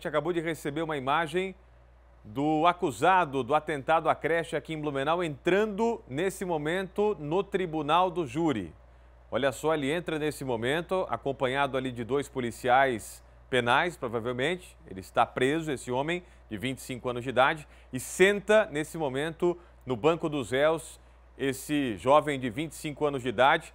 gente acabou de receber uma imagem do acusado do atentado à creche aqui em Blumenau entrando nesse momento no tribunal do júri. Olha só, ele entra nesse momento, acompanhado ali de dois policiais penais, provavelmente. Ele está preso, esse homem de 25 anos de idade, e senta nesse momento no banco dos réus, esse jovem de 25 anos de idade.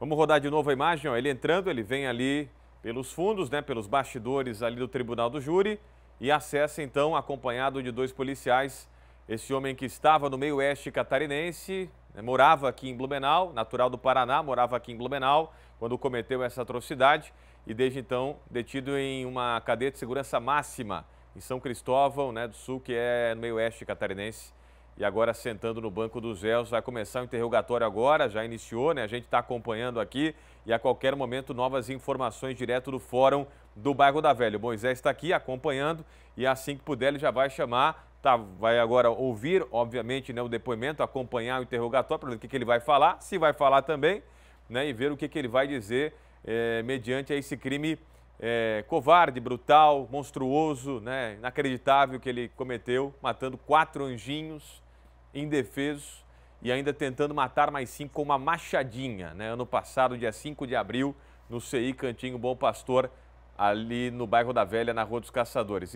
Vamos rodar de novo a imagem, ó. ele entrando, ele vem ali pelos fundos, né, pelos bastidores ali do Tribunal do Júri e acessa então, acompanhado de dois policiais, esse homem que estava no meio oeste catarinense, né, morava aqui em Blumenau, natural do Paraná, morava aqui em Blumenau, quando cometeu essa atrocidade e desde então detido em uma cadeia de segurança máxima em São Cristóvão, né, do Sul, que é no meio oeste catarinense e agora sentando no banco dos réus. Vai começar o interrogatório agora, já iniciou, né? A gente está acompanhando aqui e a qualquer momento novas informações direto do fórum do bairro da Velha. O Moisés está aqui acompanhando e assim que puder ele já vai chamar. Tá, vai agora ouvir, obviamente, né, o depoimento, acompanhar o interrogatório, para ver o que, que ele vai falar, se vai falar também, né, e ver o que, que ele vai dizer é, mediante esse crime é, covarde, brutal, monstruoso, né, inacreditável que ele cometeu, matando quatro anjinhos, indefesos e ainda tentando matar mais cinco com uma machadinha. Né? Ano passado, dia 5 de abril, no CI Cantinho Bom Pastor, ali no bairro da Velha, na Rua dos Caçadores.